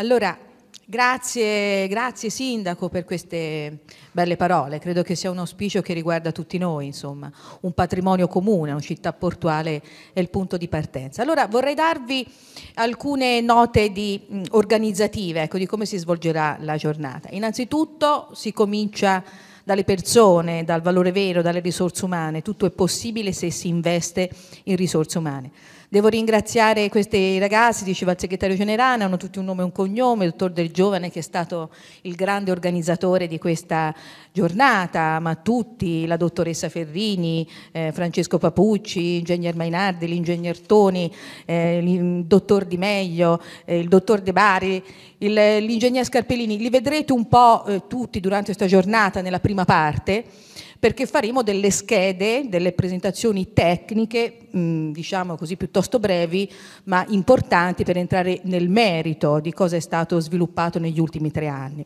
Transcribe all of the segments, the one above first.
Allora, grazie, grazie Sindaco per queste belle parole, credo che sia un auspicio che riguarda tutti noi, insomma, un patrimonio comune, una città portuale è il punto di partenza. Allora vorrei darvi alcune note di, mh, organizzative ecco, di come si svolgerà la giornata. Innanzitutto si comincia dalle persone, dal valore vero, dalle risorse umane, tutto è possibile se si investe in risorse umane. Devo ringraziare questi ragazzi, diceva il segretario generale, hanno tutti un nome e un cognome, il dottor Del Giovane che è stato il grande organizzatore di questa giornata, ma tutti, la dottoressa Ferrini, eh, Francesco Papucci, l'ingegner Mainardi, l'ingegner Toni, eh, il dottor Di Meglio, eh, il dottor De Bari, l'ingegner Scarpellini, li vedrete un po' eh, tutti durante questa giornata nella prima parte perché faremo delle schede, delle presentazioni tecniche, mh, diciamo così piuttosto brevi, ma importanti per entrare nel merito di cosa è stato sviluppato negli ultimi tre anni.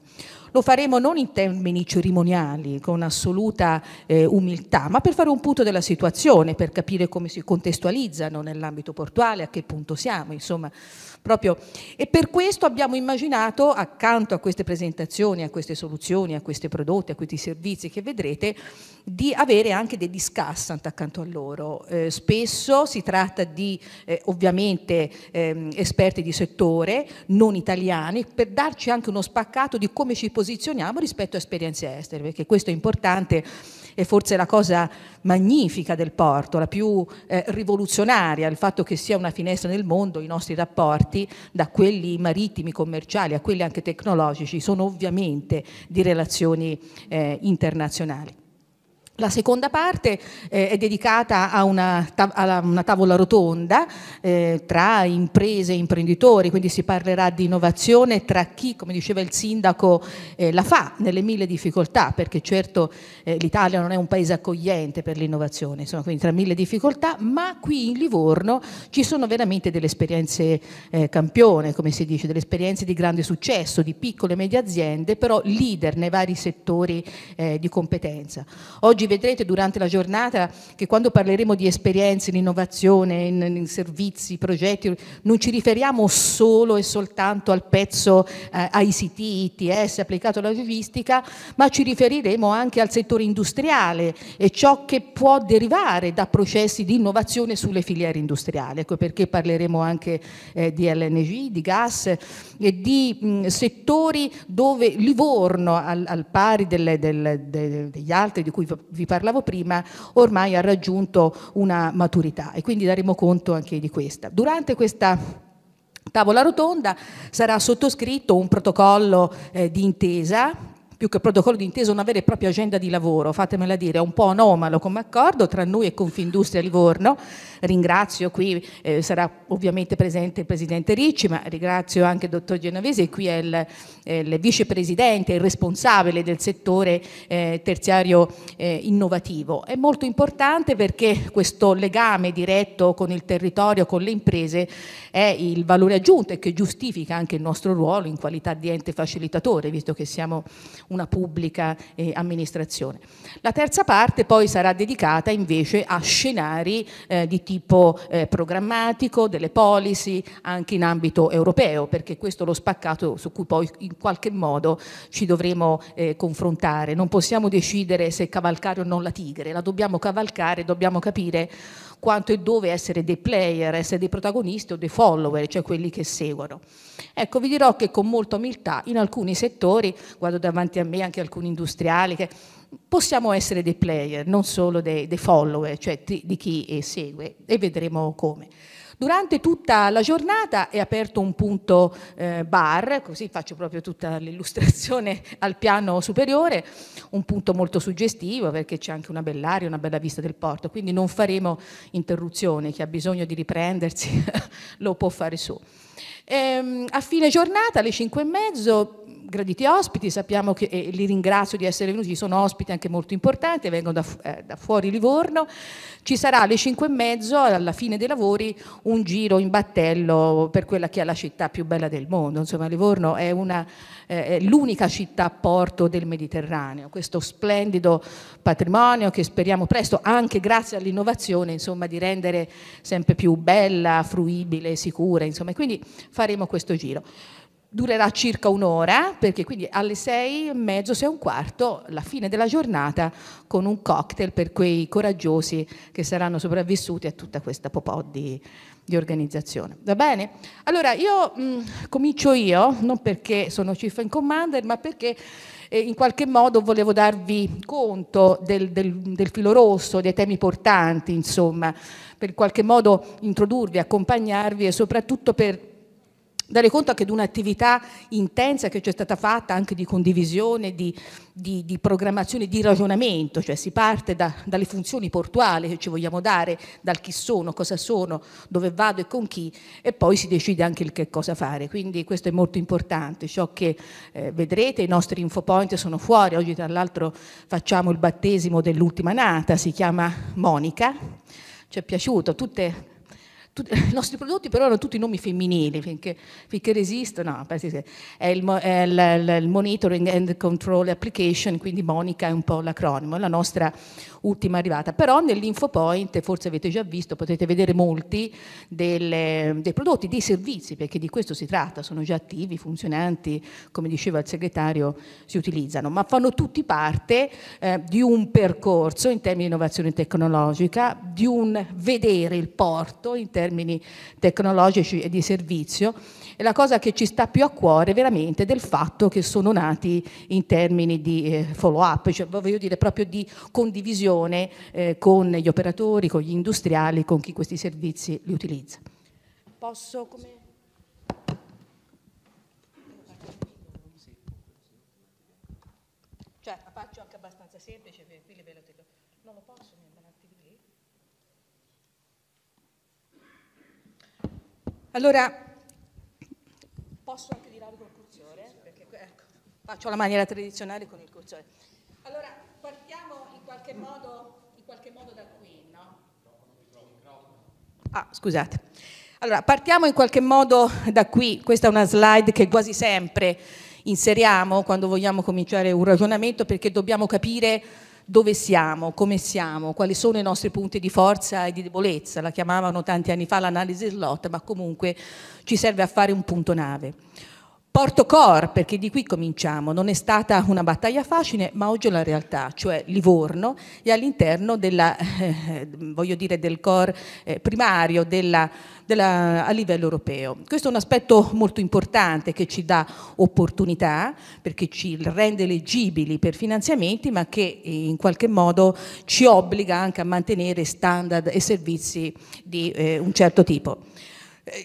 Lo faremo non in termini cerimoniali, con assoluta eh, umiltà, ma per fare un punto della situazione, per capire come si contestualizzano nell'ambito portuale, a che punto siamo, insomma Proprio. E per questo abbiamo immaginato, accanto a queste presentazioni, a queste soluzioni, a questi prodotti, a questi servizi che vedrete, di avere anche degli discussant accanto a loro. Eh, spesso si tratta di, eh, ovviamente, ehm, esperti di settore, non italiani, per darci anche uno spaccato di come ci posizioniamo rispetto a esperienze estere, perché questo è importante è forse la cosa magnifica del porto, la più eh, rivoluzionaria, il fatto che sia una finestra nel mondo, i nostri rapporti da quelli marittimi, commerciali a quelli anche tecnologici sono ovviamente di relazioni eh, internazionali. La seconda parte eh, è dedicata a una, a una tavola rotonda eh, tra imprese e imprenditori, quindi si parlerà di innovazione tra chi, come diceva il sindaco, eh, la fa nelle mille difficoltà, perché certo eh, l'Italia non è un paese accogliente per l'innovazione, insomma, quindi tra mille difficoltà, ma qui in Livorno ci sono veramente delle esperienze eh, campione, come si dice, delle esperienze di grande successo, di piccole e medie aziende, però leader nei vari settori eh, di competenza. Oggi Oggi vedrete durante la giornata che quando parleremo di esperienze, in innovazione, in, in servizi, progetti, non ci riferiamo solo e soltanto al pezzo eh, ICT, ITS applicato alla logistica, ma ci riferiremo anche al settore industriale e ciò che può derivare da processi di innovazione sulle filiere industriali. Ecco perché parleremo anche eh, di LNG, di gas e di mh, mm, settori dove Livorno, al, al pari delle, delle, delle, degli altri di cui vi parlavo prima, ormai ha raggiunto una maturità e quindi daremo conto anche di questa. Durante questa tavola rotonda sarà sottoscritto un protocollo eh, di intesa più che protocollo d'intesa, una vera e propria agenda di lavoro, fatemela dire, è un po' anomalo come accordo tra noi e Confindustria Livorno. Ringrazio qui, eh, sarà ovviamente presente il Presidente Ricci, ma ringrazio anche il Dottor Genovese, qui è il, il Vicepresidente, il responsabile del settore eh, terziario eh, innovativo. È molto importante perché questo legame diretto con il territorio, con le imprese, è il valore aggiunto e che giustifica anche il nostro ruolo in qualità di ente facilitatore, visto che siamo una pubblica eh, amministrazione. La terza parte poi sarà dedicata invece a scenari eh, di tipo eh, programmatico, delle policy, anche in ambito europeo, perché questo è lo spaccato su cui poi in qualche modo ci dovremo eh, confrontare. Non possiamo decidere se cavalcare o non la tigre, la dobbiamo cavalcare, dobbiamo capire quanto e dove essere dei player, essere dei protagonisti o dei follower, cioè quelli che seguono. Ecco, vi dirò che con molta umiltà in alcuni settori, guardo davanti davanti a me anche alcuni industriali, che possiamo essere dei player, non solo dei, dei follower, cioè di chi eh, segue, e vedremo come. Durante tutta la giornata è aperto un punto eh, bar, così faccio proprio tutta l'illustrazione al piano superiore, un punto molto suggestivo perché c'è anche una bell'aria, una bella vista del porto, quindi non faremo interruzione, chi ha bisogno di riprendersi lo può fare su. Ehm, a fine giornata alle 5 e mezzo graditi ospiti, sappiamo che, e li ringrazio di essere venuti, sono ospiti anche molto importanti, vengono da, eh, da fuori Livorno, ci sarà alle 5 e mezzo, alla fine dei lavori, un giro in battello per quella che è la città più bella del mondo, insomma Livorno è, una, eh, è l'unica città a porto del Mediterraneo, questo splendido patrimonio che speriamo presto, anche grazie all'innovazione, insomma, di rendere sempre più bella, fruibile, sicura, insomma, quindi faremo questo giro durerà circa un'ora, perché quindi alle sei e mezzo, sei e un quarto, la fine della giornata con un cocktail per quei coraggiosi che saranno sopravvissuti a tutta questa popò di, di organizzazione. Va bene? Allora io mh, mm, comincio io, non perché sono Chief in Commander, ma perché eh, in qualche modo volevo darvi conto del, del, del filo rosso, dei temi portanti, insomma, per in qualche modo introdurvi, accompagnarvi e soprattutto per dare conto anche di un'attività intensa che c'è stata fatta anche di condivisione, di, di, di programmazione, di ragionamento, cioè si parte da, dalle funzioni portuali che ci vogliamo dare, dal chi sono, cosa sono, dove vado e con chi, e poi si decide anche il che cosa fare. Quindi questo è molto importante, ciò che eh, vedrete, i nostri infopoint sono fuori, oggi tra l'altro facciamo il battesimo dell'ultima nata, si chiama Monica, ci è piaciuto, tutte tutti, I nostri prodotti però erano tutti nomi femminili, finché, finché resistono, no, è il, è, il, è il, Monitoring and Control Application, quindi Monica è un po' l'acronimo, è la nostra ultima arrivata. Però nell'infopoint, forse avete già visto, potete vedere molti delle, dei prodotti, dei servizi, perché di questo si tratta, sono già attivi, funzionanti, come diceva il segretario, si utilizzano, ma fanno tutti parte eh, di un percorso in termini di innovazione tecnologica, di un vedere il porto in termini termini tecnologici e di servizio, è la cosa che ci sta più a cuore veramente del fatto che sono nati in termini di eh, follow up, cioè voglio dire proprio di condivisione eh, con gli operatori, con gli industriali, con chi questi servizi li utilizza. Posso come... Allora, posso anche girare col cursore? Perché, ecco, faccio la maniera tradizionale con il cursore. Allora, partiamo in qualche modo, in qualche modo da qui, no? Ah, scusate. Allora, partiamo in qualche modo da qui. Questa è una slide che quasi sempre inseriamo quando vogliamo cominciare un ragionamento perché dobbiamo capire dove siamo, come siamo, quali sono i nostri punti di forza e di debolezza. La chiamavano tanti anni fa l'analisi slot, ma comunque ci serve a fare un punto nave. Porto Cor, perché di qui cominciamo, non è stata una battaglia facile, ma oggi è la realtà, cioè Livorno è all'interno della, eh, voglio dire, del core eh, primario della, della, a livello europeo. Questo è un aspetto molto importante che ci dà opportunità, perché ci rende leggibili per finanziamenti, ma che eh, in qualche modo ci obbliga anche a mantenere standard e servizi di eh, un certo tipo.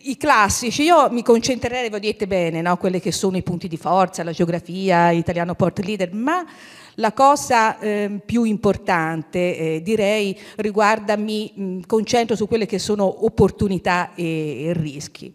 I classici, io mi concentrerei, voi dite bene, no? quelli che sono i punti di forza, la geografia, l'italiano port leader, ma la cosa eh, più importante, eh, direi, riguarda, mi concentro su quelle che sono opportunità e, e rischi.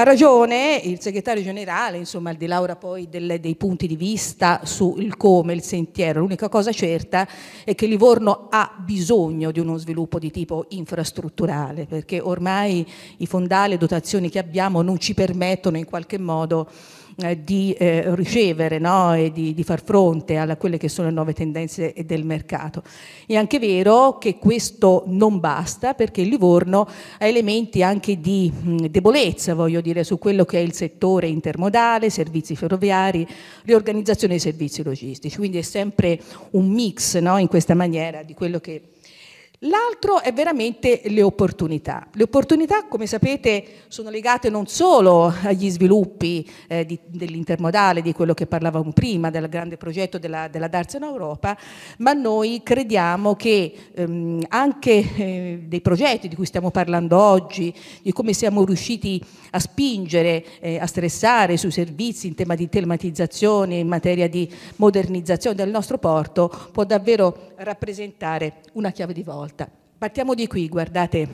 Ha ragione il segretario generale, insomma, al di là poi del, dei punti di vista sul come, il sentiero, l'unica cosa certa è che Livorno ha bisogno di uno sviluppo di tipo infrastrutturale, perché ormai i fondali e dotazioni che abbiamo non ci permettono in qualche modo eh, di eh, ricevere no? e di, di, far fronte a quelle che sono le nuove tendenze del mercato. È anche vero che questo non basta perché il Livorno ha elementi anche di mh, debolezza, voglio dire, su quello che è il settore intermodale, servizi ferroviari, riorganizzazione dei servizi logistici, quindi è sempre un mix no? in questa maniera di quello che L'altro è veramente le opportunità. Le opportunità, come sapete, sono legate non solo agli sviluppi eh, di, dell'intermodale, di quello che parlavamo prima, del grande progetto della, della Darzena Europa, ma noi crediamo che ehm, anche eh, dei progetti di cui stiamo parlando oggi, di come siamo riusciti a spingere, eh, a stressare sui servizi in tema di telematizzazione, in materia di modernizzazione del nostro porto, può davvero rappresentare una chiave di volta volta. Partiamo di qui, guardate,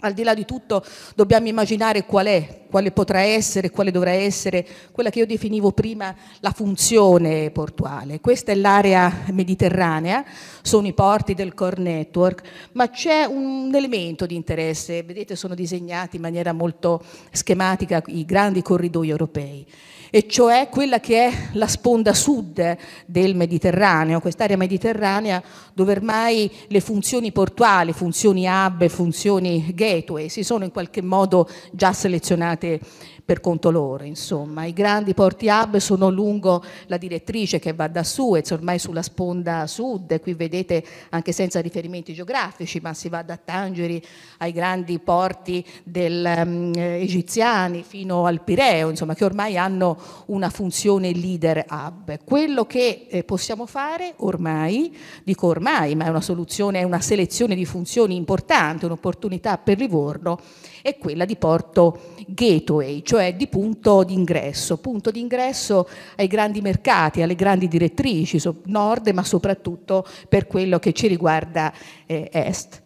al di là di tutto dobbiamo immaginare qual è, quale potrà essere, quale dovrà essere quella che io definivo prima la funzione portuale. Questa è l'area mediterranea, sono i porti del core network, ma c'è un elemento di interesse, vedete sono disegnati in maniera molto schematica i grandi corridoi europei e cioè quella che è la sponda sud del Mediterraneo, quest'area mediterranea dove ormai le funzioni portuali, funzioni hub, funzioni gateway, si sono in qualche modo già selezionate per conto loro, insomma. I grandi porti hub sono lungo la direttrice che va da Suez, ormai sulla sponda sud, qui vedete anche senza riferimenti geografici, ma si va da Tangeri ai grandi porti del, um, egiziani fino al Pireo, insomma, che ormai hanno una funzione leader hub. Quello che eh, possiamo fare ormai, dico ormai, ma è una soluzione, è una selezione di funzioni importante, un'opportunità per Livorno, è quella di porto gateway, cioè cioè di punto d'ingresso, punto d'ingresso ai grandi mercati, alle grandi direttrici nord, ma soprattutto per quello che ci riguarda eh, est.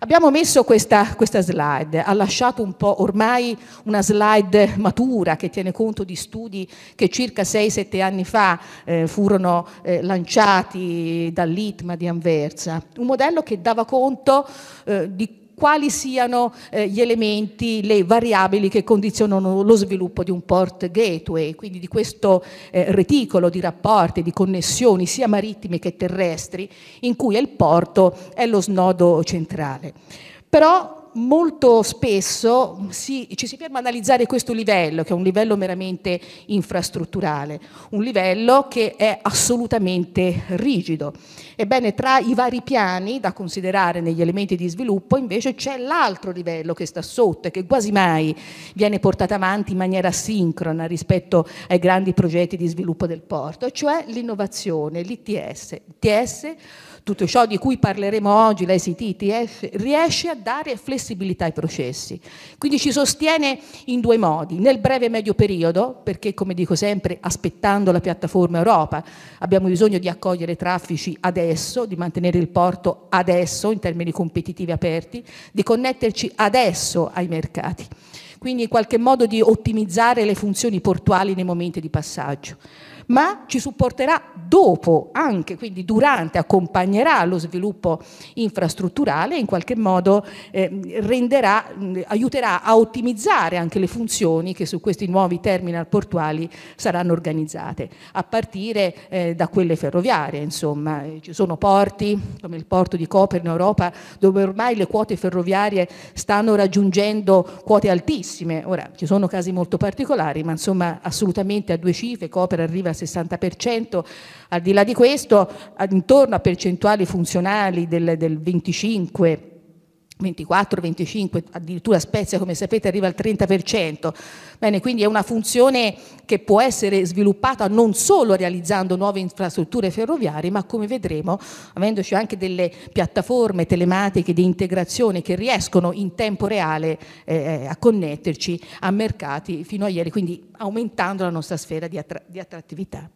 Abbiamo messo questa, questa, slide, ha lasciato un po' ormai una slide matura che tiene conto di studi che circa 6-7 anni fa eh, furono eh, lanciati dall'ITMA di Anversa, un modello che dava conto eh, di quali siano eh, gli elementi, le variabili che condizionano lo sviluppo di un port gateway, quindi di questo eh, reticolo di rapporti, di connessioni sia marittime che terrestri, in cui il porto è lo snodo centrale. Però molto spesso si, ci si ferma ad analizzare questo livello, che è un livello meramente infrastrutturale, un livello che è assolutamente rigido Ebbene, tra i vari piani da considerare negli elementi di sviluppo, invece c'è l'altro livello che sta sotto e che quasi mai viene portato avanti in maniera sincrona rispetto ai grandi progetti di sviluppo del porto, cioè l'innovazione, l'ITS. ITS, tutto ciò di cui parleremo oggi, l'ICT, ITS, riesce a dare flessibilità ai processi. Quindi ci sostiene in due modi, nel breve e medio periodo, perché come dico sempre, aspettando la piattaforma Europa abbiamo bisogno di accogliere traffici adeguati, adesso, di mantenere il porto adesso in termini competitivi aperti, di connetterci adesso ai mercati. Quindi in qualche modo di ottimizzare le funzioni portuali nei momenti di passaggio ma ci supporterà dopo anche, quindi durante, accompagnerà lo sviluppo infrastrutturale e in qualche modo eh, renderà, mh, aiuterà a ottimizzare anche le funzioni che su questi nuovi terminal portuali saranno organizzate, a partire eh, da quelle ferroviarie, insomma, eh, ci sono porti come il porto di Coper in Europa dove ormai le quote ferroviarie stanno raggiungendo quote altissime, ora ci sono casi molto particolari, ma insomma assolutamente a due cifre, Coper arriva a 60%, al di là di questo, intorno a percentuali funzionali del, del 25%, 24, 25, addirittura Spezia come sapete arriva al 30%. Bene, quindi è una funzione che può essere sviluppata non solo realizzando nuove infrastrutture ferroviarie, ma come vedremo, avendoci anche delle piattaforme telematiche di integrazione che riescono in tempo reale eh, a connetterci a mercati fino a ieri, quindi aumentando la nostra sfera di, attra- di attrattività.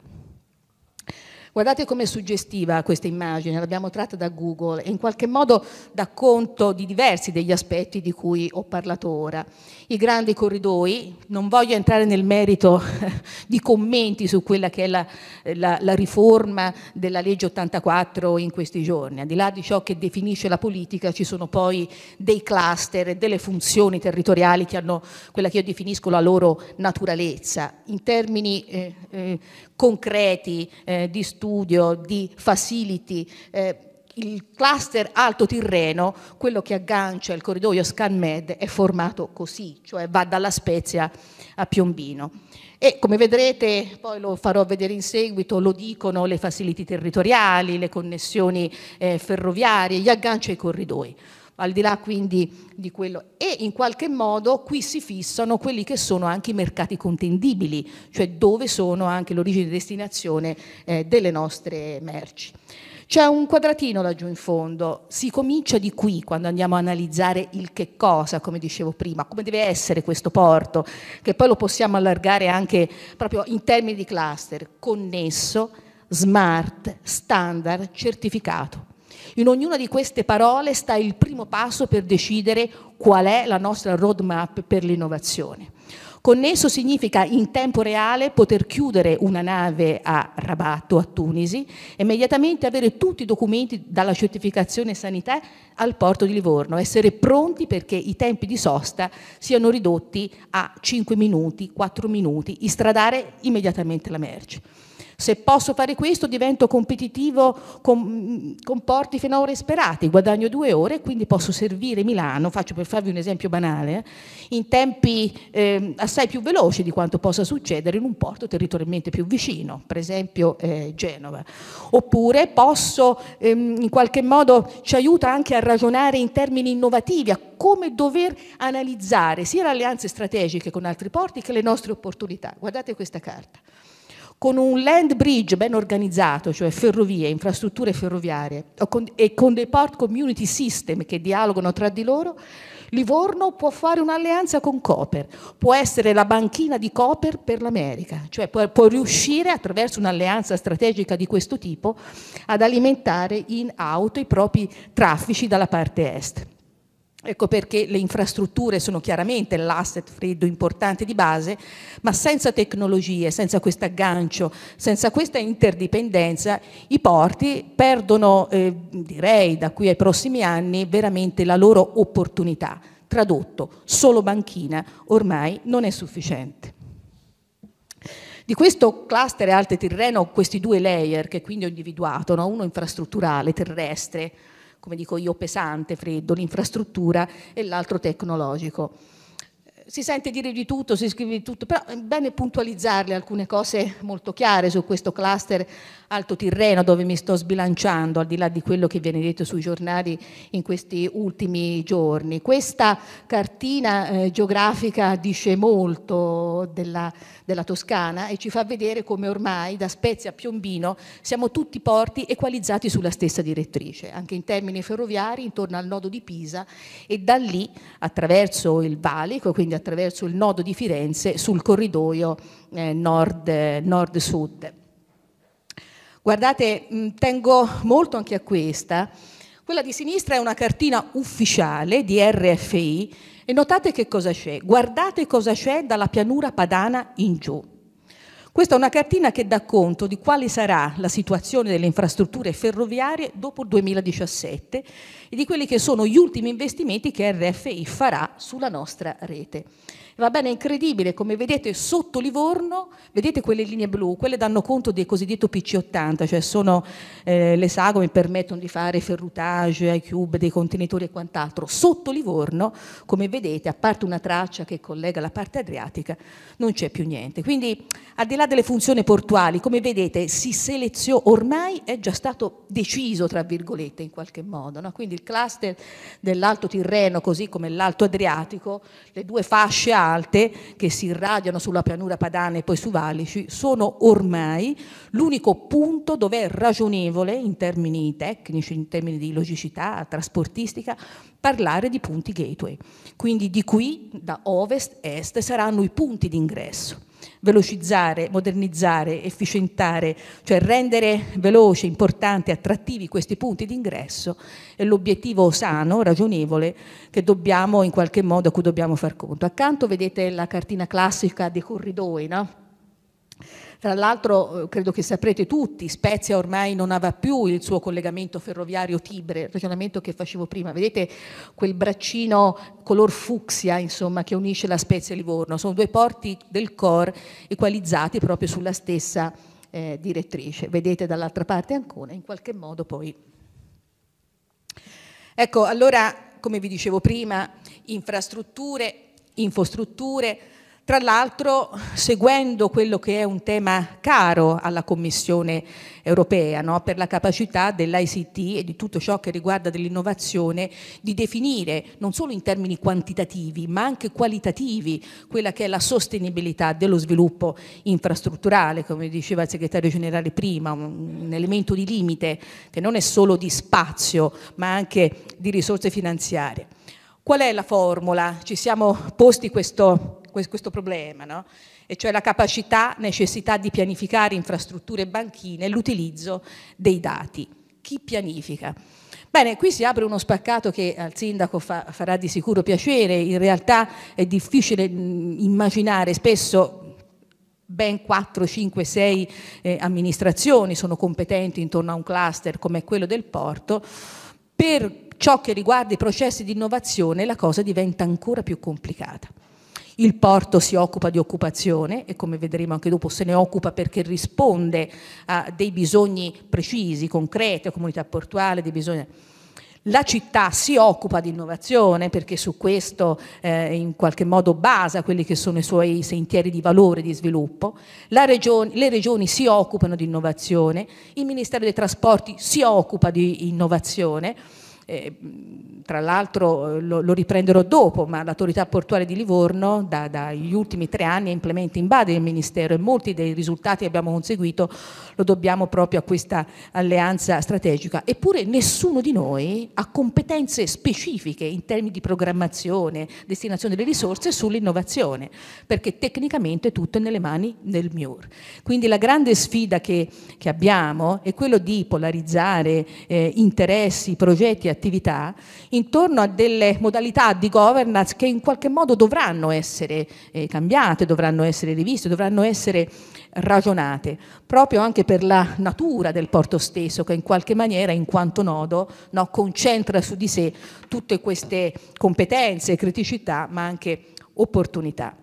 Guardate com'è suggestiva questa immagine, l'abbiamo tratta da Google e in qualche modo dà conto di diversi degli aspetti di cui ho parlato ora. I grandi corridoi, non voglio entrare nel merito di commenti su quella che è la, la, la riforma della legge 84 in questi giorni, al di là di ciò che definisce la politica ci sono poi dei cluster e delle funzioni territoriali che hanno quella che io definisco la loro naturalezza. In termini eh, eh, concreti eh, di studio, studio, di facility. Eh, il cluster Alto Tirreno, quello che aggancia il corridoio ScanMed, è formato così, cioè va dalla Spezia a Piombino. E come vedrete, poi lo farò vedere in seguito, lo dicono le facility territoriali, le connessioni eh, ferroviarie, gli agganci ai corridoi al di là quindi di quello. E in qualche modo qui si fissano quelli che sono anche i mercati contendibili, cioè dove sono anche l'origine e destinazione eh, delle nostre merci. C'è un quadratino laggiù in fondo, si comincia di qui quando andiamo a analizzare il che cosa, come dicevo prima, come deve essere questo porto, che poi lo possiamo allargare anche proprio in termini di cluster, connesso, smart, standard, certificato. In ognuna di queste parole sta il primo passo per decidere qual è la nostra roadmap per l'innovazione. Connesso significa in tempo reale poter chiudere una nave a Rabat o a Tunisi immediatamente avere tutti i documenti dalla certificazione sanità al porto di Livorno, essere pronti perché i tempi di sosta siano ridotti a 5 minuti, 4 minuti, istradare immediatamente la merce. Se posso fare questo divento competitivo con, con porti fino a ore sperati, guadagno due ore e quindi posso servire Milano, faccio per farvi un esempio banale, eh, in tempi eh, assai più veloci di quanto possa succedere in un porto territorialmente più vicino, per esempio eh, Genova. Oppure posso, ehm, in qualche modo ci aiuta anche a ragionare in termini innovativi, a come dover analizzare sia le alleanze strategiche con altri porti che le nostre opportunità. Guardate questa carta con un land bridge ben organizzato, cioè ferrovie, infrastrutture ferroviarie, e con dei port community system che dialogano tra di loro, Livorno può fare un'alleanza con Coper, può essere la banchina di Coper per l'America, cioè può, può riuscire attraverso un'alleanza strategica di questo tipo ad alimentare in auto i propri traffici dalla parte est. Ecco perché le infrastrutture sono chiaramente l'asset freddo importante di base, ma senza tecnologie, senza questo aggancio, senza questa interdipendenza, i porti perdono, eh, direi, da qui ai prossimi anni veramente la loro opportunità. Tradotto, solo banchina ormai non è sufficiente. Di questo cluster Alte Tirreno, questi due layer che quindi ho individuato, no? uno infrastrutturale terrestre, come dico io, pesante, freddo, l'infrastruttura e l'altro tecnologico. Si sente dire di tutto, si scrive di tutto, però è bene puntualizzarle alcune cose molto chiare su questo cluster Alto Tirreno dove mi sto sbilanciando al di là di quello che viene detto sui giornali in questi ultimi giorni. Questa cartina eh, geografica dice molto della, della Toscana e ci fa vedere come ormai da Spezia a Piombino siamo tutti porti equalizzati sulla stessa direttrice, anche in termini ferroviari intorno al nodo di Pisa e da lì attraverso il Valico, quindi attraverso il nodo di Firenze sul corridoio eh, nord, eh, nord-sud. Guardate, mm, tengo molto anche a questa. Quella di sinistra è una cartina ufficiale di RFI e notate che cosa c'è. Guardate cosa c'è dalla pianura padana in giù. Questa è una cartina che dà conto di quale sarà la situazione delle infrastrutture ferroviarie dopo il 2017 e di quelli che sono gli ultimi investimenti che RFI farà sulla nostra rete. Va bene, è incredibile, come vedete sotto Livorno, vedete quelle linee blu, quelle danno conto del cosiddetto PC80, cioè sono eh, le sagome che permettono di fare ferrutage, cube, dei contenitori e quant'altro. Sotto Livorno, come vedete, a parte una traccia che collega la parte adriatica, non c'è più niente. Quindi, al di là delle funzioni portuali, come vedete, si seleziona, ormai è già stato deciso, tra virgolette, in qualche modo. No? Quindi il cluster dell'Alto Tirreno, così come l'Alto Adriatico, le due fasce A, alte che si irradiano sulla pianura padana e poi su Valici sono ormai l'unico punto dove è ragionevole in termini tecnici, in termini di logicità, trasportistica, parlare di punti gateway. Quindi di qui da ovest, est saranno i punti d'ingresso velocizzare, modernizzare, efficientare, cioè rendere veloce, importante, attrattivi questi punti d'ingresso è l'obiettivo sano, ragionevole che dobbiamo in qualche modo a cui dobbiamo far conto. Accanto vedete la cartina classica dei corridoi, no? Tra l'altro eh, credo che saprete tutti, Spezia ormai non aveva più il suo collegamento ferroviario Tibre, il ragionamento che facevo prima, vedete quel braccino color fucsia insomma, che unisce la Spezia e Livorno, sono due porti del core equalizzati proprio sulla stessa eh, direttrice, vedete dall'altra parte ancora, in qualche modo poi. Ecco, allora come vi dicevo prima, infrastrutture, infostrutture, tra l'altro seguendo quello che è un tema caro alla Commissione europea no? per la capacità dell'ICT e di tutto ciò che riguarda dell'innovazione di definire non solo in termini quantitativi ma anche qualitativi quella che è la sostenibilità dello sviluppo infrastrutturale, come diceva il segretario generale prima, un elemento di limite che non è solo di spazio ma anche di risorse finanziarie. Qual è la formula? Ci siamo posti questo questo problema, no? e cioè la capacità, necessità di pianificare infrastrutture banchine e l'utilizzo dei dati. Chi pianifica? Bene, qui si apre uno spaccato che al sindaco fa, farà di sicuro piacere, in realtà è difficile mm, immaginare spesso ben 4, 5, 6 eh, amministrazioni sono competenti intorno a un cluster come quello del porto. Per ciò che riguarda i processi di innovazione la cosa diventa ancora più complicata. Il porto si occupa di occupazione e come vedremo anche dopo se ne occupa perché risponde a dei bisogni precisi, concreti, a comunità portuale, dei bisogni... La città si occupa di innovazione perché su questo eh, in qualche modo basa quelli che sono i suoi sentieri di valore di sviluppo, regione, le regioni si occupano di innovazione, il Ministero dei Trasporti si occupa di innovazione, eh, tra l'altro lo, lo, riprenderò dopo, ma l'autorità portuale di Livorno dagli ultimi tre anni implementa in base il Ministero e molti dei risultati che abbiamo conseguito lo dobbiamo proprio a questa alleanza strategica. Eppure nessuno di noi ha competenze specifiche in termini di programmazione, destinazione delle risorse sull'innovazione, perché tecnicamente tutto è nelle mani del MIUR. Quindi la grande sfida che, che abbiamo è quello di polarizzare eh, interessi, progetti e attività intorno a delle modalità di governance che in qualche modo dovranno essere eh, cambiate, dovranno essere riviste, dovranno essere ragionate, proprio anche per la natura del porto stesso che in qualche maniera in quanto nodo no, concentra su di sé tutte queste competenze, criticità ma anche opportunità.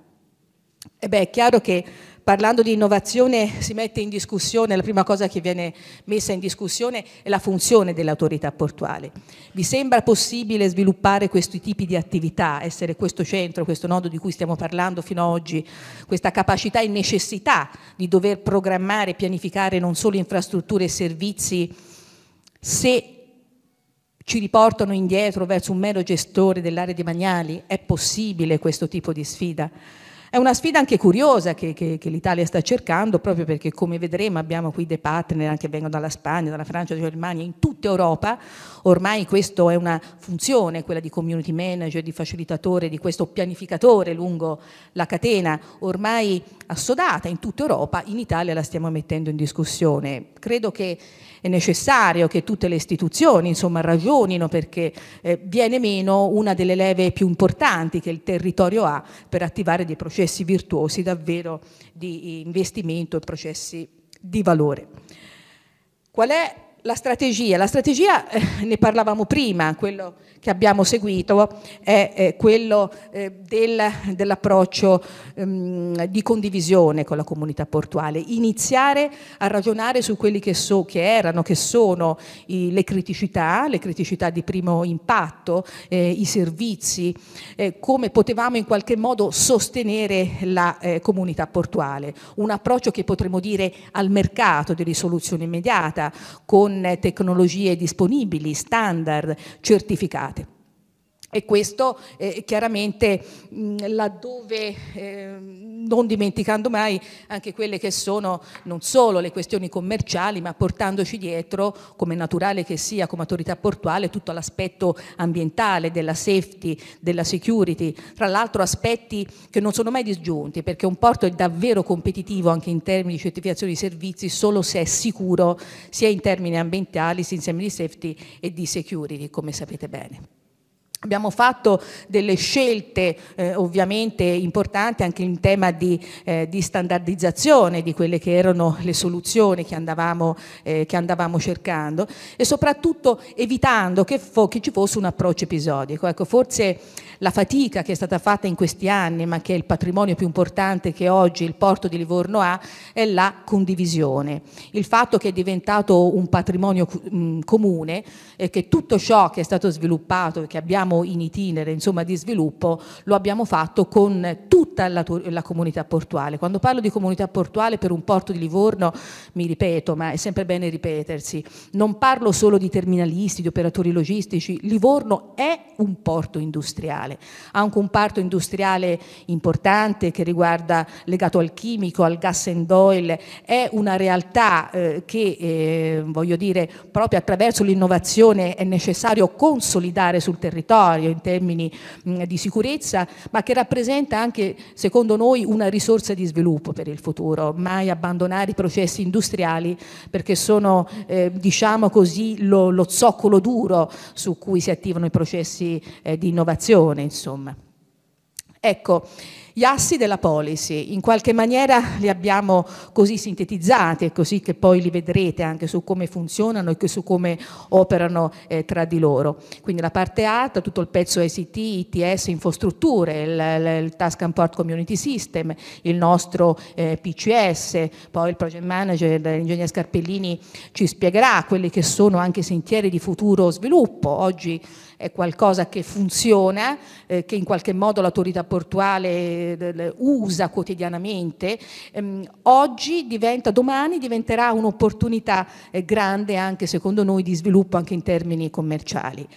E beh, è chiaro che parlando di innovazione si mette in discussione, la prima cosa che viene messa in discussione è la funzione dell'autorità portuale. Vi sembra possibile sviluppare questi tipi di attività, essere questo centro, questo nodo di cui stiamo parlando fino ad oggi, questa capacità e necessità di dover programmare e pianificare non solo infrastrutture e servizi se ci riportano indietro verso un mero gestore dell'area demaniali? È possibile questo tipo di sfida? È una sfida anche curiosa che, che, che l'Italia sta cercando, proprio perché come vedremo abbiamo qui dei partner anche che vengono dalla Spagna, dalla Francia, dalla Germania, in tutti tutta Europa, ormai questa è una funzione, quella di community manager, di facilitatore, di questo pianificatore lungo la catena, ormai assodata in tutta Europa, in Italia la stiamo mettendo in discussione. Credo che è necessario che tutte le istituzioni insomma, ragionino perché eh, viene meno una delle leve più importanti che il territorio ha per attivare dei processi virtuosi davvero di investimento e processi di valore. Qual è la strategia. La strategia, eh, ne parlavamo prima, quello che abbiamo seguito è eh, quello eh, del, dell'approccio ehm, di condivisione con la comunità portuale, iniziare a ragionare su quelli che, so, che erano, che sono i, le criticità, le criticità di primo impatto, eh, i servizi, eh, come potevamo in qualche modo sostenere la eh, comunità portuale, un approccio che potremmo dire al mercato di risoluzione immediata, con con tecnologie disponibili, standard, certificate. E questo eh, chiaramente mh, mm, laddove, eh, non dimenticando mai anche quelle che sono non solo le questioni commerciali, ma portandoci dietro, come naturale che sia come autorità portuale, tutto l'aspetto ambientale, della safety, della security, tra l'altro aspetti che non sono mai disgiunti, perché un porto è davvero competitivo anche in termini di certificazione di servizi solo se è sicuro sia in termini ambientali, sia in termini di safety e di security, come sapete bene. Abbiamo fatto delle scelte eh, ovviamente importanti anche in tema di, eh, di, standardizzazione di quelle che erano le soluzioni che andavamo, eh, che andavamo cercando e soprattutto evitando che, che, ci fosse un approccio episodico. Ecco, forse la fatica che è stata fatta in questi anni, ma che è il patrimonio più importante che oggi il porto di Livorno ha, è la condivisione. Il fatto che è diventato un patrimonio mh, comune e che tutto ciò che è stato sviluppato, che abbiamo abbiamo in itinere insomma, di sviluppo lo abbiamo fatto con tutta la, la, comunità portuale. Quando parlo di comunità portuale per un porto di Livorno, mi ripeto, ma è sempre bene ripetersi, non parlo solo di terminalisti, di operatori logistici, Livorno è un porto industriale, ha un comparto industriale importante che riguarda legato al chimico, al gas and oil, è una realtà eh, che eh, voglio dire proprio attraverso l'innovazione è necessario consolidare sul territorio territorio, in termini mm, di sicurezza, ma che rappresenta anche, secondo noi, una risorsa di sviluppo per il futuro. Mai abbandonare i processi industriali perché sono, eh, diciamo così, lo, lo, zoccolo duro su cui si attivano i processi eh, di innovazione, insomma. Ecco, gli assi della policy, in qualche maniera li abbiamo così sintetizzati così che poi li vedrete anche su come funzionano e su come operano eh, tra di loro. Quindi la parte alta, tutto il pezzo ICT, ITS, infrastrutture, il, il Task and Port Community System, il nostro eh, PCS, poi il project manager, l'ingegner Scarpellini ci spiegherà quelli che sono anche sentieri di futuro sviluppo. Oggi è qualcosa che funziona, eh, che in qualche modo l'autorità portuale usa quotidianamente, ehm, oggi diventa, domani diventerà un'opportunità eh, grande anche secondo noi di sviluppo anche in termini commerciali.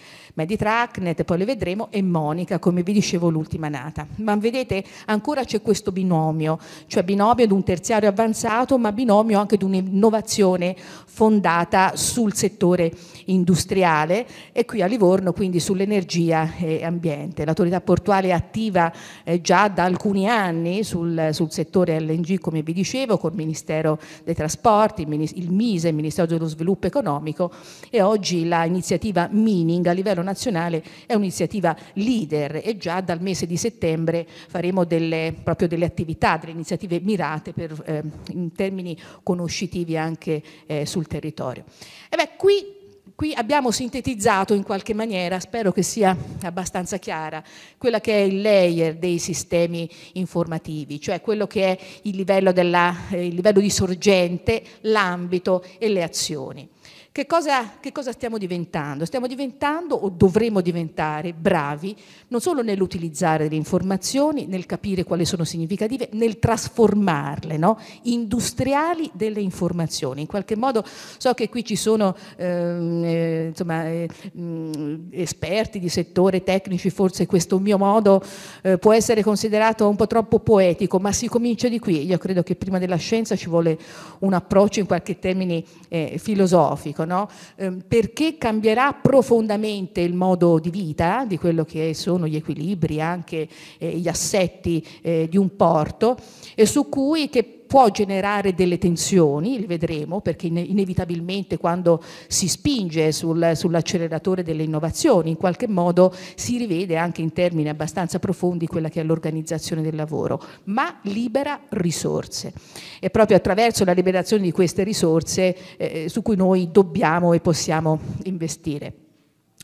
Tracknet, poi le vedremo, e Monica, come vi dicevo, l'ultima nata. Ma vedete, ancora c'è questo binomio, cioè binomio di un terziario avanzato, ma binomio anche di un'innovazione fondata sul settore industriale e qui a Livorno quindi sull'energia e ambiente. L'autorità portuale è attiva eh, già da alcuni anni sul, sul, settore LNG, come vi dicevo, col Ministero dei Trasporti, il, il MISE, il Ministero dello Sviluppo Economico e oggi l'iniziativa Mining a livello nazionale è un'iniziativa leader e già dal mese di settembre faremo delle, proprio delle attività, delle iniziative mirate per, eh, in termini conoscitivi anche eh, sul territorio. E beh, qui qui abbiamo sintetizzato in qualche maniera, spero che sia abbastanza chiara, quella che è il layer dei sistemi informativi, cioè quello che è il livello, della, eh, il livello di sorgente, l'ambito e le azioni. Che cosa, che cosa, stiamo diventando? Stiamo diventando o dovremo diventare bravi non solo nell'utilizzare le informazioni, nel capire quali sono significative, nel trasformarle, no? industriali delle informazioni. In qualche modo so che qui ci sono ehm, eh, insomma, eh, mm, esperti di settore, tecnici, forse questo mio modo eh, può essere considerato un po' troppo poetico, ma si comincia di qui. Io credo che prima della scienza ci vuole un approccio in qualche termine eh, filosofico no? Ehm, perché cambierà profondamente il modo di vita, di quello che sono gli equilibri, anche eh, gli assetti eh, di un porto, e su cui che può generare delle tensioni, le vedremo, perché inevitabilmente quando si spinge sul, sull'acceleratore delle innovazioni, in qualche modo si rivede anche in termini abbastanza profondi quella che è l'organizzazione del lavoro, ma libera risorse. È proprio attraverso la liberazione di queste risorse eh, su cui noi dobbiamo e possiamo investire.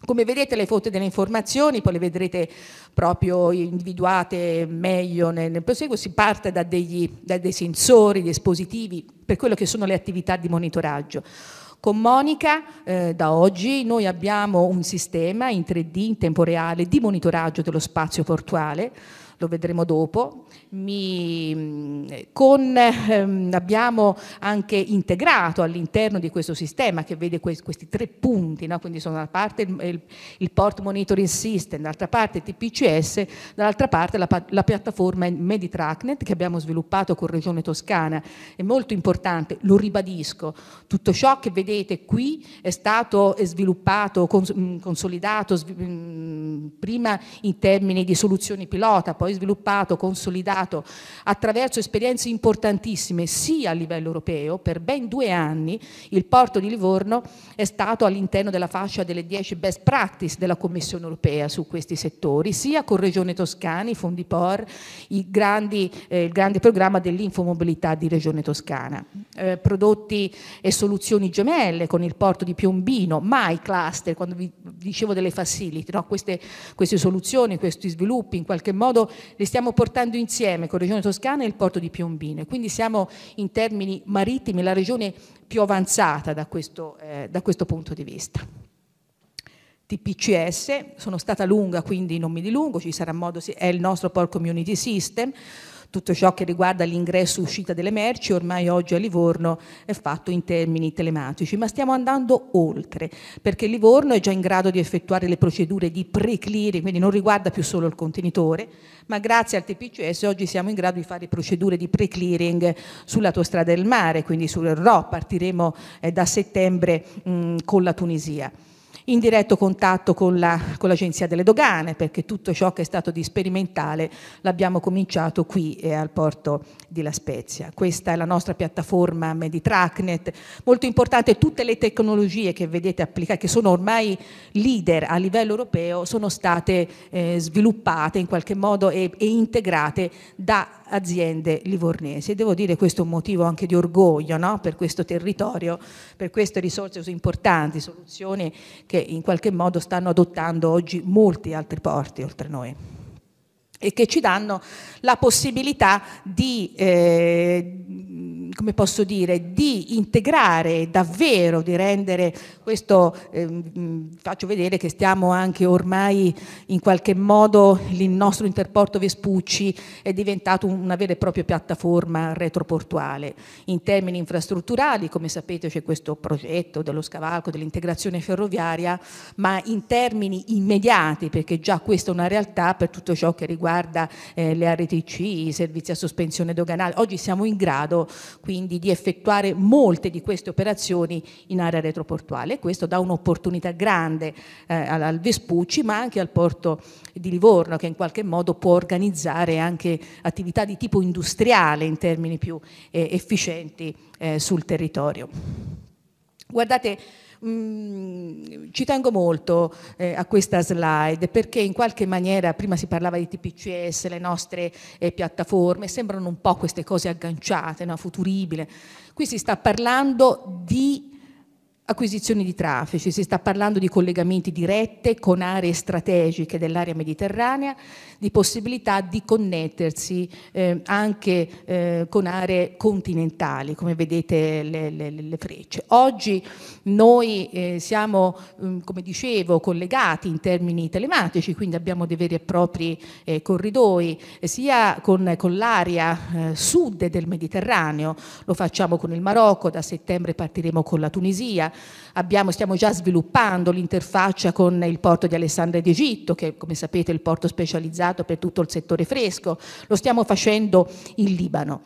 Come vedete le foto delle informazioni, poi le vedrete proprio individuate meglio nel, nel proseguo, si parte da, degli, da dei sensori, dispositivi, per quello che sono le attività di monitoraggio. Con Monica eh, da oggi noi abbiamo un sistema in 3D in tempo reale di monitoraggio dello spazio portuale, lo vedremo dopo, mi, con, ehm, abbiamo anche integrato all'interno di questo sistema che vede que questi tre punti, no? quindi sono da una parte il, il, il, Port Monitoring System, dall'altra parte il TPCS, dall'altra parte la, la piattaforma Meditracknet che abbiamo sviluppato con Regione Toscana, è molto importante, lo ribadisco, tutto ciò che vedete qui è stato sviluppato, cons consolidato, sv prima in termini di soluzioni pilota, poi sviluppato, consolidato, portato attraverso esperienze importantissime sia a livello europeo, per ben due anni il porto di Livorno è stato all'interno della fascia delle 10 best practice della Commissione europea su questi settori, sia con Regione Toscana, i fondi POR, i grandi, eh, il grande programma dell'infomobilità di Regione Toscana, eh, prodotti e soluzioni gemelle con il porto di Piombino, mai cluster, quando vi dicevo delle facility, no? queste, queste soluzioni, questi sviluppi in qualche modo li stiamo portando insieme insieme con la regione toscana e il porto di Piombino. Quindi siamo in termini marittimi la regione più avanzata da questo, eh, da questo punto di vista. TPCS, sono stata lunga quindi non mi dilungo, ci sarà modo, è il nostro Port Community System, tutto ciò che riguarda l'ingresso e uscita delle merci ormai oggi a Livorno è fatto in termini telematici, ma stiamo andando oltre, perché Livorno è già in grado di effettuare le procedure di pre-clearing, quindi non riguarda più solo il contenitore, ma grazie al TPCS oggi siamo in grado di fare procedure di pre-clearing sull'autostrada del mare, quindi sul RO, partiremo eh, da settembre mh, con la Tunisia in diretto contatto con, la, con l'Agenzia delle Dogane, perché tutto ciò che è stato di sperimentale l'abbiamo cominciato qui eh, al porto di La Spezia. Questa è la nostra piattaforma Meditracnet, molto importante, tutte le tecnologie che vedete applicate, che sono ormai leader a livello europeo, sono state eh, sviluppate in qualche modo e, e integrate da aziende livornesi. E devo dire che questo è un motivo anche di orgoglio no? per questo territorio, per queste risorse così importanti, soluzioni che in qualche modo stanno adottando oggi molti altri porti oltre noi e che ci danno la possibilità di, eh, come posso dire, di integrare davvero, di rendere questo, eh, faccio vedere che stiamo anche ormai in qualche modo, il nostro interporto Vespucci è diventato una vera e propria piattaforma retroportuale. In termini infrastrutturali, come sapete c'è questo progetto dello scavalco, dell'integrazione ferroviaria, ma in termini immediati, perché già questa è una realtà per tutto ciò che riguarda riguarda eh, le RTC, i servizi a sospensione doganale. Oggi siamo in grado quindi di effettuare molte di queste operazioni in area retroportuale e questo dà un'opportunità grande eh, al Vespucci ma anche al porto di Livorno che in qualche modo può organizzare anche attività di tipo industriale in termini più eh, efficienti eh, sul territorio. Guardate, Mm, ci tengo molto eh, a questa slide perché in qualche maniera, prima si parlava di TPCS, le nostre eh, piattaforme, sembrano un po' queste cose agganciate, no? futuribile. Qui si sta parlando di acquisizioni di traffici, si sta parlando di collegamenti dirette con aree strategiche dell'area mediterranea, di possibilità di connettersi eh, anche eh, con aree continentali, come vedete le, le, le frecce. Oggi noi eh, siamo, mm, come dicevo, collegati in termini telematici, quindi abbiamo dei veri e propri eh, corridoi, eh, sia con, con l'area eh, sud del Mediterraneo, lo facciamo con il Marocco, da settembre partiremo con la Tunisia, Abbiamo, stiamo già sviluppando l'interfaccia con il porto di Alessandria d'Egitto, che come sapete è il porto specializzato per tutto il settore fresco, lo stiamo facendo in Libano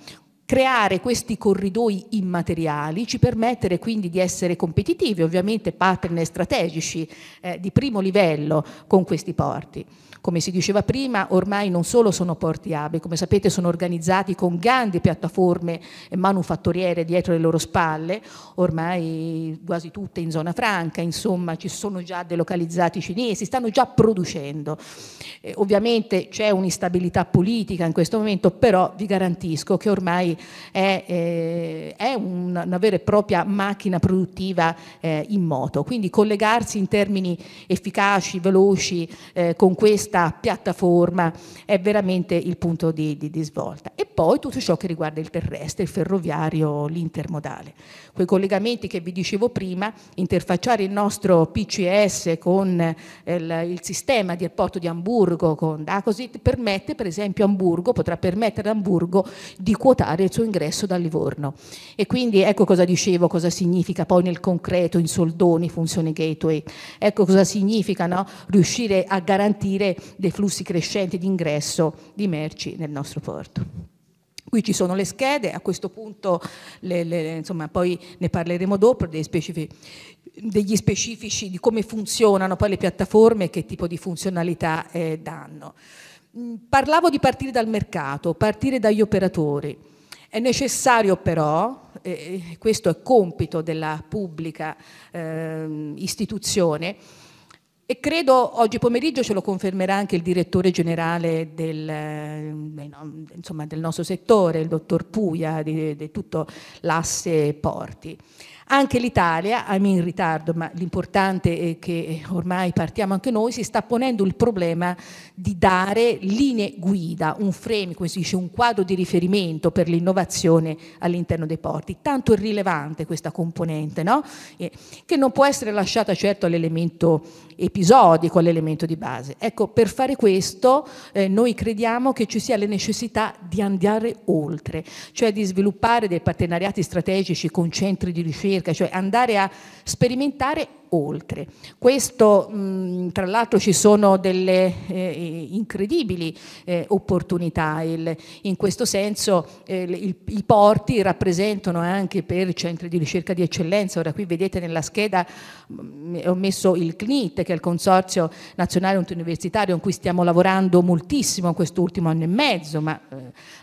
creare questi corridoi immateriali ci permettere quindi di essere competitivi, ovviamente partner strategici eh, di primo livello con questi porti. Come si diceva prima, ormai non solo sono porti hub, come sapete sono organizzati con grandi piattaforme manufatturiere dietro le loro spalle, ormai quasi tutte in zona franca, insomma ci sono già delocalizzati cinesi, stanno già producendo. Eh, ovviamente c'è un'instabilità politica in questo momento, però vi garantisco che ormai è, eh, è una, una, vera e propria macchina produttiva eh, in moto, quindi collegarsi in termini efficaci, veloci eh, con questa questa piattaforma è veramente il punto di, di, di, svolta. E poi tutto ciò che riguarda il terrestre, il ferroviario, l'intermodale. Quei collegamenti che vi dicevo prima, interfacciare il nostro PCS con eh, il, il sistema di porto di Hamburgo, con Dacosit, permette per esempio a Hamburgo, potrà permettere a Hamburgo di quotare il suo ingresso da Livorno. E quindi ecco cosa dicevo, cosa significa poi nel concreto, in soldoni, funzione gateway. Ecco cosa significa no? riuscire a garantire dei flussi crescenti di ingresso di merci nel nostro porto. Qui ci sono le schede, a questo punto le, le, insomma, poi ne parleremo dopo specifici, degli specifici di come funzionano poi le piattaforme e che tipo di funzionalità eh, danno. Mm, parlavo di partire dal mercato, partire dagli operatori. È necessario però, eh, questo è compito della pubblica eh, istituzione, e credo oggi pomeriggio ce lo confermerà anche il direttore generale del, eh, insomma, del nostro settore, il dottor Puglia, di, di tutto l'asse porti. Anche l'Italia, a me in ritardo, ma l'importante è che ormai partiamo anche noi, si sta ponendo il problema di dare linee guida, un frame, come si dice, un quadro di riferimento per l'innovazione all'interno dei porti. Tanto è rilevante questa componente, no? che non può essere lasciata certo all'elemento episodi con l'elemento di base. Ecco, per fare questo eh, noi crediamo che ci sia la necessità di andare oltre, cioè di sviluppare dei partenariati strategici con centri di ricerca, cioè andare a sperimentare oltre. Questo, tra l'altro ci sono delle eh, incredibili eh, opportunità, in questo senso eh, i porti rappresentano anche per centri di ricerca di eccellenza, ora qui vedete nella scheda ho messo il CNIT che è il Consorzio Nazionale Universitario in cui stiamo lavorando moltissimo in quest'ultimo anno e mezzo, ma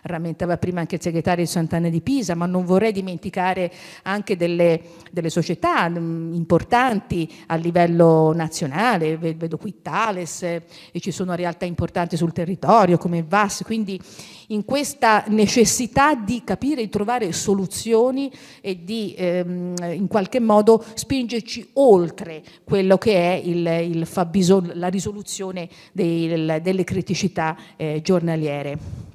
rammentava prima anche il segretario di Sant'Anna di Pisa, ma non vorrei dimenticare anche delle, delle società mh, mm, importanti a livello nazionale, vedo qui Thales e ci sono realtà importanti sul territorio come VAS, quindi in questa necessità di capire, e trovare soluzioni e di ehm, in qualche modo spingerci oltre quello che è il, il fabbisogno, la risoluzione dei, delle criticità eh, giornaliere.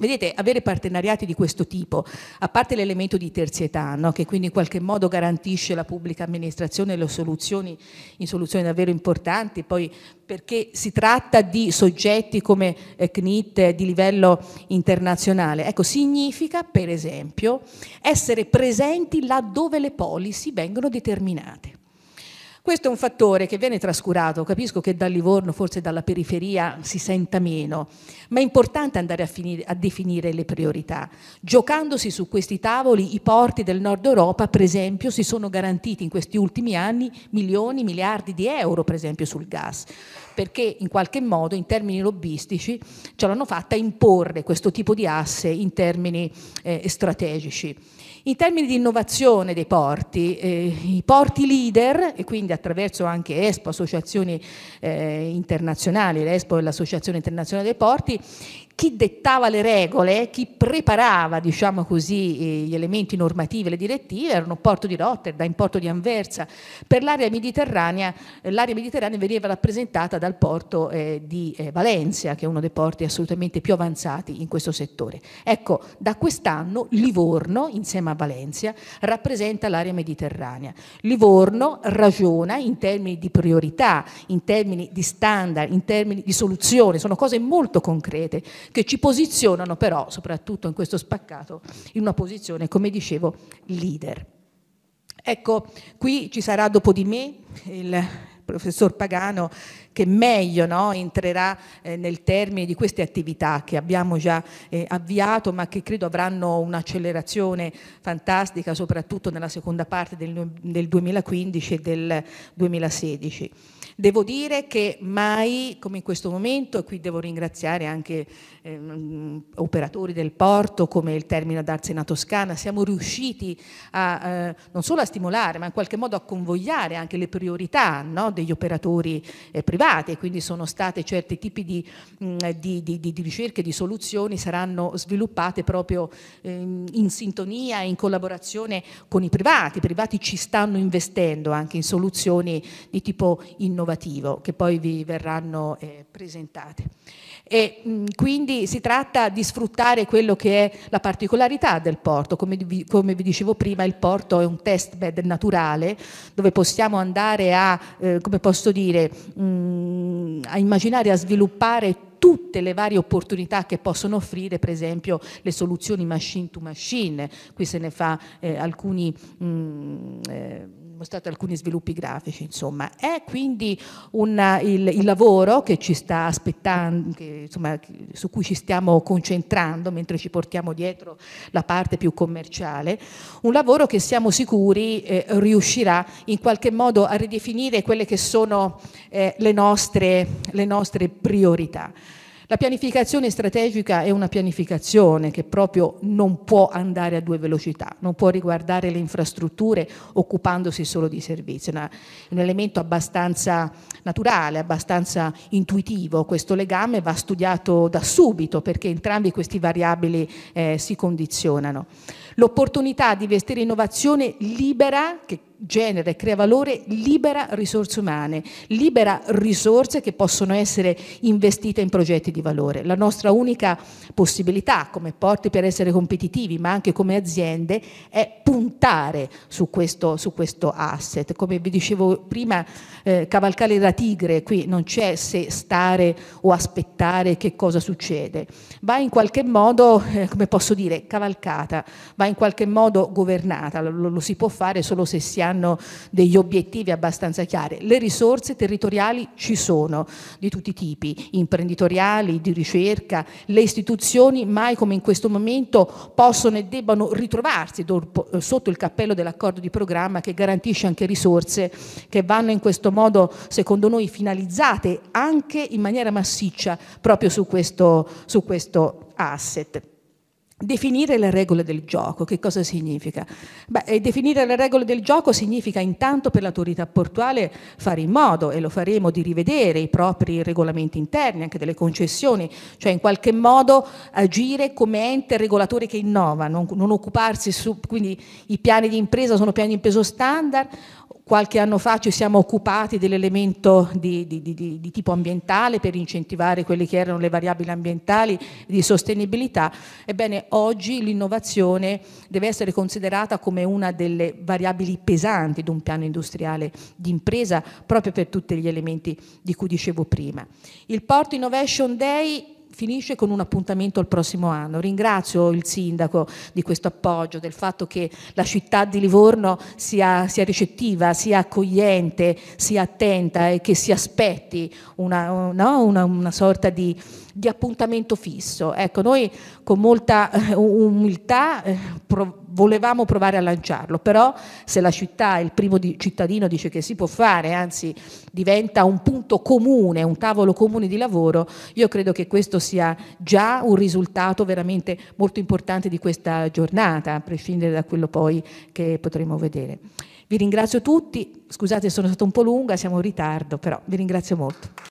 Vedete, avere partenariati di questo tipo, a parte l'elemento di terzietà, no, che quindi in qualche modo garantisce la pubblica amministrazione le soluzioni, in soluzioni davvero importanti, poi perché si tratta di soggetti come CNIT eh, di livello internazionale, ecco, significa per esempio essere presenti laddove le policy vengono determinate. Questo è un fattore che viene trascurato, capisco che da Livorno, forse dalla periferia, si senta meno, ma è importante andare a, finire, a definire le priorità. Giocandosi su questi tavoli, i porti del nord Europa, per esempio, si sono garantiti in questi ultimi anni milioni, miliardi di euro, per esempio, sul gas perché in qualche modo in termini lobbistici ce l'hanno fatta imporre questo tipo di asse in termini eh, strategici. In termini di innovazione dei porti, eh, i porti leader, e quindi attraverso anche ESPO, associazioni eh, internazionali, l'ESPO è l'Associazione Internazionale dei Porti, chi dettava le regole, chi preparava diciamo così, eh, gli elementi normativi, le direttive, erano Porto di Rotterdam, Porto di Anversa. Per l'area mediterranea, eh, l'area mediterranea veniva rappresentata dal porto eh, di eh, Valencia, che è uno dei porti assolutamente più avanzati in questo settore. Ecco, da quest'anno Livorno, insieme a Valencia, rappresenta l'area mediterranea. Livorno ragiona in termini di priorità, in termini di standard, in termini di soluzione, sono cose molto concrete che ci posizionano però, soprattutto in questo spaccato, in una posizione, come dicevo, leader. Ecco, qui ci sarà dopo di me il professor Pagano che meglio no, entrerà eh, nel termine di queste attività che abbiamo già eh, avviato ma che credo avranno un'accelerazione fantastica soprattutto nella seconda parte del, del 2015 e del 2016. Devo dire che mai come in questo momento, e qui devo ringraziare anche ehm, operatori del porto come il terminal d'Arsena Toscana, siamo riusciti a, eh, non solo a stimolare ma in qualche modo a convogliare anche le priorità no, degli operatori eh, privati e quindi sono state certi tipi di, mh, mm, di, di, di ricerche, di soluzioni saranno sviluppate proprio ehm, in sintonia e in collaborazione con i privati, i privati ci stanno investendo anche in soluzioni di tipo innovativo che poi vi verranno eh, presentate e mh, mm, quindi si tratta di sfruttare quello che è la particolarità del porto, come vi, come vi dicevo prima il porto è un test bed naturale dove possiamo andare a, eh, come posso dire, mh, mm, a immaginare, a sviluppare tutte le varie opportunità che possono offrire, per esempio le soluzioni machine to machine, qui se ne fa eh, alcuni... Mh, mm, eh, mostrato alcuni sviluppi grafici, insomma. È quindi una, il, il, lavoro che ci sta aspettando, che, insomma, su cui ci stiamo concentrando mentre ci portiamo dietro la parte più commerciale, un lavoro che siamo sicuri eh, riuscirà in qualche modo a ridefinire quelle che sono eh, le, nostre, le nostre priorità. La pianificazione strategica è una pianificazione che proprio non può andare a due velocità, non può riguardare le infrastrutture occupandosi solo di servizi. È un elemento abbastanza naturale, abbastanza intuitivo. Questo legame va studiato da subito perché entrambi questi variabili eh, si condizionano. L'opportunità di vestire innovazione libera, che genera e crea valore libera risorse umane, libera risorse che possono essere investite in progetti di valore. La nostra unica possibilità come porti per essere competitivi, ma anche come aziende, è puntare su questo, su questo asset. Come vi dicevo prima, eh, cavalcare la tigre, qui non c'è se stare o aspettare che cosa succede, va in qualche modo, eh, come posso dire, cavalcata, va in qualche modo governata, lo, lo si può fare solo se si ha hanno degli obiettivi abbastanza chiari. Le risorse territoriali ci sono di tutti i tipi, imprenditoriali, di ricerca, le istituzioni mai come in questo momento possono e debbano ritrovarsi dopo, eh, sotto il cappello dell'accordo di programma che garantisce anche risorse che vanno in questo modo, secondo noi, finalizzate anche in maniera massiccia proprio su questo, su questo asset. Definire le regole del gioco, che cosa significa? Beh, eh, definire le regole del gioco significa intanto per l'autorità portuale fare in modo, e lo faremo, di rivedere i propri regolamenti interni, anche delle concessioni, cioè in qualche modo agire come ente regolatore che innova, non, non occuparsi su, quindi i piani di impresa sono piani di impresa standard Qualche anno fa ci siamo occupati dell'elemento di, di, di, di, tipo ambientale per incentivare quelle che erano le variabili ambientali di sostenibilità. Ebbene, oggi l'innovazione deve essere considerata come una delle variabili pesanti di un piano industriale di impresa, proprio per tutti gli elementi di cui dicevo prima. Il Port Innovation Day finisce con un appuntamento al prossimo anno. Ringrazio il sindaco di questo appoggio, del fatto che la città di Livorno sia, sia ricettiva, sia accogliente, sia attenta e che si aspetti una, no, una, una sorta di di appuntamento fisso. Ecco, noi con molta eh, umiltà eh, prov- volevamo provare a lanciarlo, però se la città, il primo di- cittadino dice che si può fare, anzi diventa un punto comune, un tavolo comune di lavoro, io credo che questo sia già un risultato veramente molto importante di questa giornata, a prescindere da quello poi che potremo vedere. Vi ringrazio tutti, scusate sono stata un po' lunga, siamo in ritardo, però vi ringrazio molto.